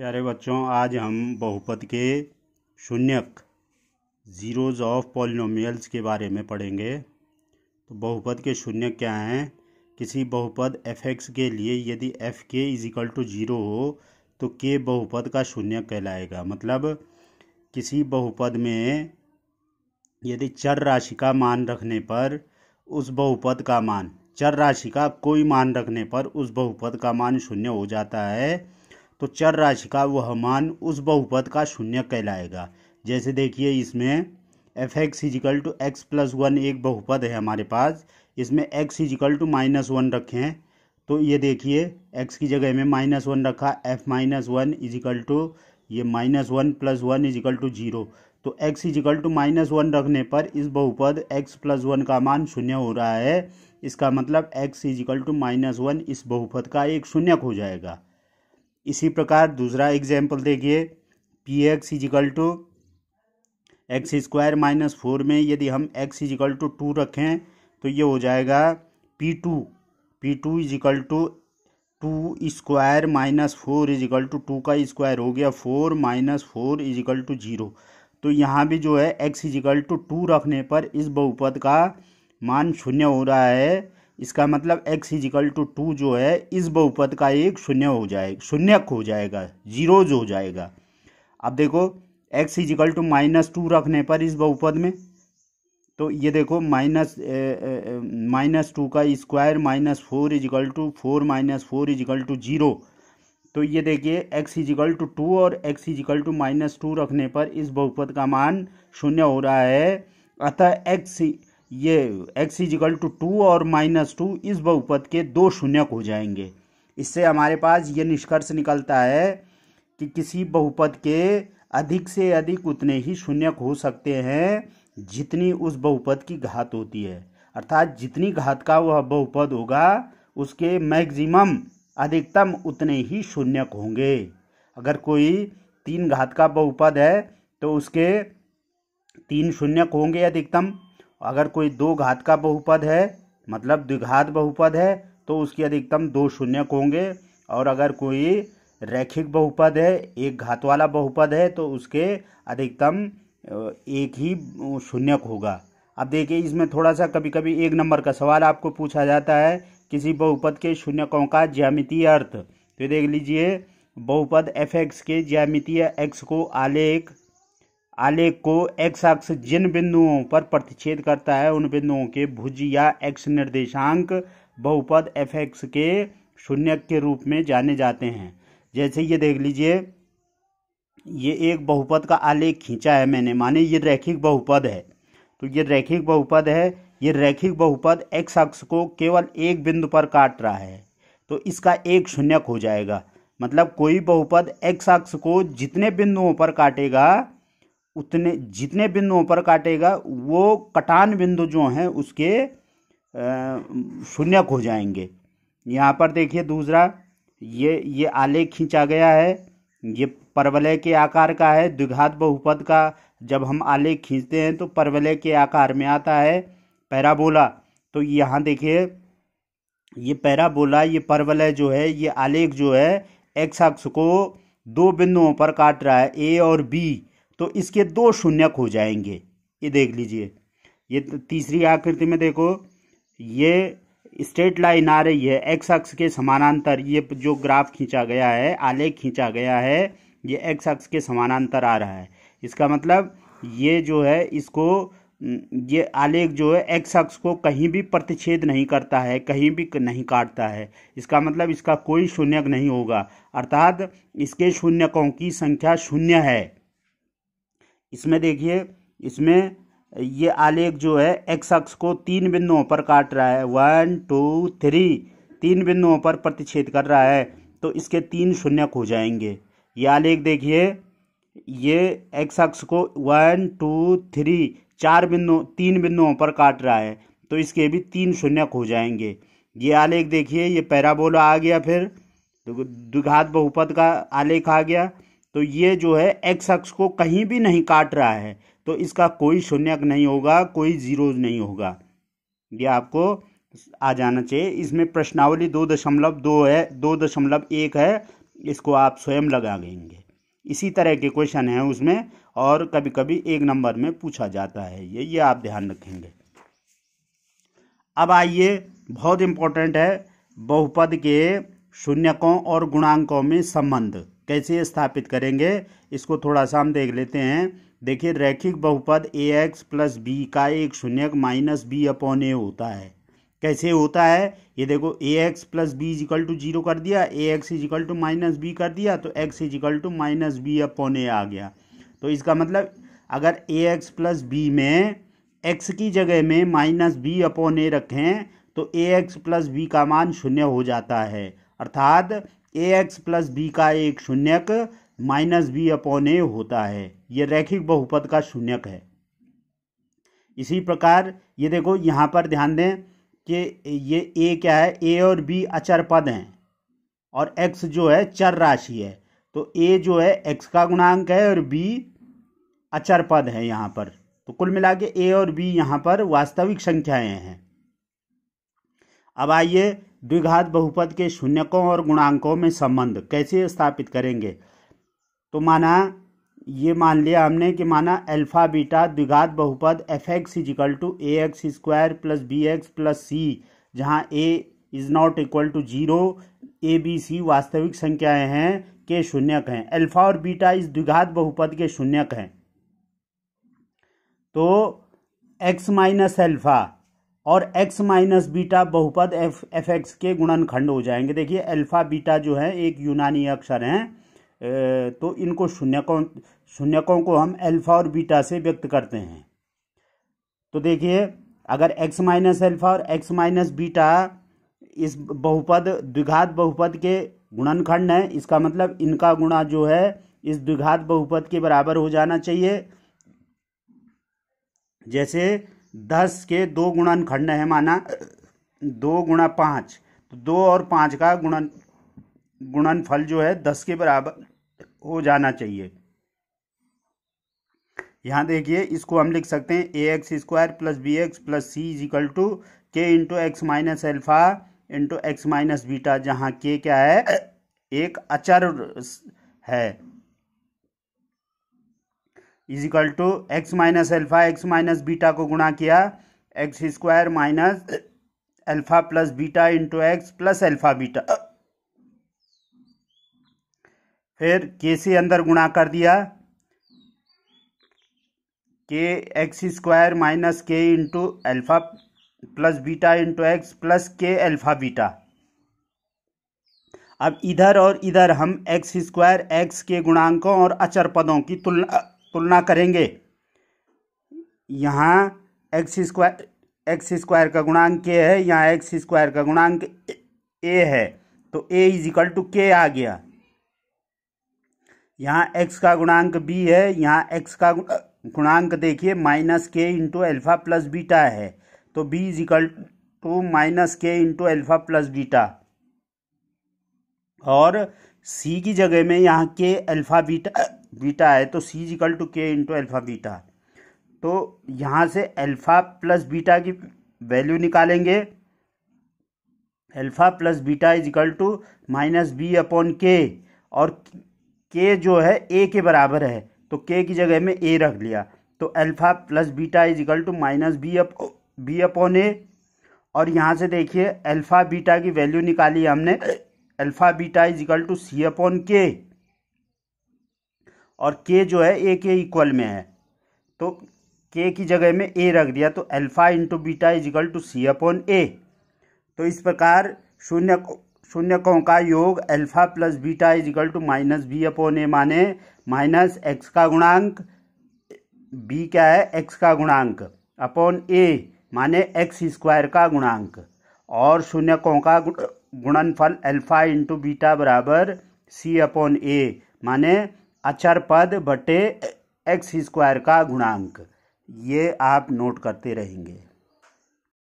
प्यारे बच्चों आज हम बहुपद के शून्यक ज़ीरोज़ ऑफ पॉलिनोमियल्स के बारे में पढ़ेंगे तो बहुपद के शून्य क्या हैं किसी बहुपद एफ एक्स के लिए यदि एफ के इज इक्वल टू ज़ीरो हो तो के बहुपद का शून्य कहलाएगा मतलब किसी बहुपद में यदि चर राशि का मान रखने पर उस बहुपद का मान चर राशि का कोई मान रखने पर उस बहुपद का मान शून्य हो जाता है तो चर राशि का वह मान उस बहुपद का शून्य कहलाएगा जैसे देखिए इसमें F X equal to X plus one एक बहुपद है हमारे पास इसमें X equal to minus one रखें तो ये देखिए एक्स की जगह में माइनस वन रखा F minus one equal to ये minus one plus one equal to zero तो X equal to minus one रखने पर इस बहुपद एक्स प्लस वन का मान शून्य हो रहा है इसका मतलब X equal to minus one इस बहुपद का एक शून्यक हो जाएगा इसी प्रकार दूसरा एग्जाम्पल देखिए P X equal to X square minus four में यदि हम एक्स इजिकल टू टू रखें तो ये हो जाएगा P two P two equal to two square minus four equal to two का स्क्वायर हो गया four minus four equal to zero तो यहाँ भी जो है एक्स इजिकल टू टू रखने पर इस बहुपद का मान शून्य हो रहा है इसका मतलब x इजिकल टू टू जो है इस बहुपद का एक शून्य हो जाएगा शून्यक हो जाएगा जीरोज हो जाएगा अब देखो x equal to minus two रखने पर इस बहुपद में तो ये देखो माइनस माइनस टू का square minus four equal to four minus four equal to zero तो ये देखिए x इजिकल टू टू और x equal to minus two रखने पर इस बहुपद का मान शून्य हो रहा है अतः एक्स ये x इजिकल टू टू और माइनस टू इस बहुपद के दो शून्यक हो जाएंगे इससे हमारे पास ये निष्कर्ष निकलता है कि किसी बहुपद के अधिक से अधिक उतने ही शून्यक हो सकते हैं जितनी उस बहुपद की घात होती है अर्थात जितनी घात का वह बहुपद होगा उसके मैक्सिमम अधिकतम उतने ही शून्यक होंगे अगर कोई तीन घात का बहुपद है तो उसके तीन शून्यक होंगे अधिकतम अगर कोई दो घात का बहुपद है मतलब द्विघात बहुपद है तो उसकी अधिकतम दो शून्य होंगे और अगर कोई रैखिक बहुपद है एक घात वाला बहुपद है तो उसके अधिकतम एक ही शून्यक होगा अब देखिए इसमें थोड़ा सा कभी कभी एक नंबर का सवाल आपको पूछा जाता है किसी बहुपद के शून्यकों का ज्यामितीय अर्थ तो देख लीजिए बहुपद एफ एक्स के ज्यामितीय एक्स को आलेख आलेख को एक्स अक्ष जिन बिंदुओं पर प्रतिच्छेद करता है उन बिंदुओं के भुज या एक्स निर्देशांक बहुपद एफ एक्स के शून्य के रूप में जाने जाते हैं जैसे ये देख लीजिए ये एक बहुपद का आलेख खींचा है मैंने माने ये रैखिक बहुपद है तो ये रैखिक बहुपद है ये रैखिक बहुपद एक्स अक्ष को केवल एक बिंदु पर काट रहा है तो इसका एक शून्यक हो जाएगा मतलब कोई बहुपद एक्स अक्ष को जितने बिंदुओं पर काटेगा उतने जितने बिंदुओं पर काटेगा वो कटान बिंदु जो हैं उसके शून्यक हो जाएंगे यहाँ पर देखिए दूसरा ये ये आलेख खींचा गया है ये परवलय के आकार का है द्विघात बहुपद का जब हम आलेख खींचते हैं तो परवलय के आकार में आता है पैराबोला तो यहाँ देखिए ये पैराबोला ये परवलय जो है ये आलेख जो है एक्स अक्ष को दो बिंदुओं पर काट रहा है ए और बी तो इसके दो शून्यक हो जाएंगे ये देख लीजिए ये तो तीसरी आकृति में देखो ये स्ट्रेट लाइन आ रही है एक्स अक्ष के समानांतर ये जो ग्राफ खींचा गया है आलेख खींचा गया है ये एक्स अक्ष के समानांतर आ रहा है इसका मतलब ये जो है इसको ये आलेख जो है एक्स अक्ष को कहीं भी प्रतिच्छेद नहीं करता है कहीं भी नहीं काटता है इसका मतलब इसका कोई शून्यक नहीं होगा अर्थात इसके शून्यकों की संख्या शून्य है इसमें देखिए इसमें ये आलेख जो है एक्स अक्ष को तीन बिंदुओं पर काट रहा है वन टू थ्री तीन बिंदुओं पर प्रतिच्छेद कर रहा है तो इसके तीन शून्य हो जाएंगे ये आलेख देखिए ये एक्स अक्ष को वन टू थ्री चार बिंदु तीन बिंदुओं पर काट रहा है तो इसके भी तीन शून्य हो जाएंगे ये आलेख देखिए ये पैराबोला आ गया फिर द्विघात बहुपद का आलेख आ गया तो ये जो है एक्स अक्ष को कहीं भी नहीं काट रहा है तो इसका कोई शून्यक नहीं होगा कोई जीरो नहीं होगा ये आपको आ जाना चाहिए इसमें प्रश्नावली दो दशमलव दो है दो दशमलव एक है इसको आप स्वयं लगा देंगे इसी तरह के क्वेश्चन हैं उसमें और कभी कभी एक नंबर में पूछा जाता है ये ये आप ध्यान रखेंगे अब आइए बहुत इम्पोर्टेंट है बहुपद के शून्यकों और गुणांकों में संबंध कैसे स्थापित करेंगे इसको थोड़ा सा हम देख लेते हैं देखिए रैखिक बहुपद ए एक्स प्लस बी का एक शून्य माइनस बी अपॉन ए होता है कैसे होता है ये देखो A X plus B equal to zero कर दिया A X equal to minus B कर दिया तो X equal to minus B upon A आ गया तो इसका मतलब अगर ए एक्स प्लस बी में एक्स की जगह में माइनस बी अपॉन ए रखें तो ए एक्स प्लस बी का मान शून्य हो जाता है अर्थात ए एक्स प्लस बी का एक शून्यक माइनस बी अपॉन ए होता है यह रैखिक बहुपद का शून्यक है इसी प्रकार ये देखो यहाँ पर ध्यान दें कि ये ए क्या है ए और बी अचर पद हैं और एक्स जो है चर राशि है तो ए जो है एक्स का गुणांक है और बी अचर पद है यहाँ पर तो कुल मिला के ए और बी यहाँ पर वास्तविक संख्याएं हैं अब आइए द्विघात बहुपद के शून्यकों और गुणांकों में संबंध कैसे स्थापित करेंगे तो माना ये मान लिया हमने कि माना अल्फा बीटा द्विघात बहुपद F X equal to A X square plus B X plus C जहाँ A is not equal to zero A B C वास्तविक संख्याएं हैं के शून्यक हैं अल्फा और बीटा इस द्विघात बहुपद के शून्यक हैं तो एक्स माइनस अल्फा और x माइनस बीटा बहुपद एफ एफ एक्स के गुणनखंड हो जाएंगे देखिए अल्फा बीटा जो है एक यूनानी अक्षर हैं तो इनको शून्यकों शून्यकों को हम अल्फा और बीटा से व्यक्त करते हैं तो देखिए अगर x माइनस अल्फा और x माइनस बीटा इस बहुपद द्विघात बहुपद के गुणनखंड हैं इसका मतलब इनका गुणा जो है इस द्विघात बहुपद के बराबर हो जाना चाहिए जैसे दस के दो गुणन खंड है माना दो गुणा पाँच तो दो और पाँच का गुणन गुणनफल जो है दस के बराबर हो जाना चाहिए यहाँ देखिए इसको हम लिख सकते हैं A X square plus B X plus C is equal to K into X minus alpha into X minus beta जहाँ के क्या है एक अचर है is equal to X minus alpha X minus beta को गुणा किया X square minus alpha plus beta into X plus alpha beta फिर के से अंदर गुणा कर दिया K X square minus K into alpha plus beta into X plus K alpha beta अब इधर और इधर हम एक्स स्क्वायर एक्स के गुणांकों और अचर पदों की तुलना तुलना करेंगे यहाँ एक्स स्क्वायर एक्स स्क्वायर का गुणांक के है यहाँ एक्स स्क्वायर का गुणांक ए है तो ए इज इक्वल टू के आ गया यहाँ एक्स का गुणांक बी है यहाँ एक्स का गुणांक देखिए minus K into alpha plus beta है तो B is equal to minus K into alpha plus beta और सी की जगह में यहाँ के अल्फा बीटा बीटा है तो C equal to K into alpha beta तो यहाँ से अल्फा प्लस बीटा की वैल्यू निकालेंगे alpha plus beta equal to minus B upon K और के जो है ए के बराबर है तो के की जगह में ए रख लिया तो alpha plus beta equal to minus B up B upon A और यहाँ से देखिए अल्फा बीटा की वैल्यू निकाली हमने alpha beta equal to C upon K और के जो है ए के इक्वल में है तो के की जगह में ए रख दिया तो alpha into beta equal to C upon A तो इस प्रकार शून्य शून्यकों का योग alpha plus beta equal to minus B upon A माने माइनस एक्स का गुणांक बी क्या है एक्स का गुणांक अपॉन ए माने एक्स स्क्वायर का गुणांक और शून्यकों का गुणनफल अल्फ़ा इंटू बीटा बराबर सी अपॉन ए माने अचर पद बटे एक्स स्क्वायर का गुणांक ये आप नोट करते रहेंगे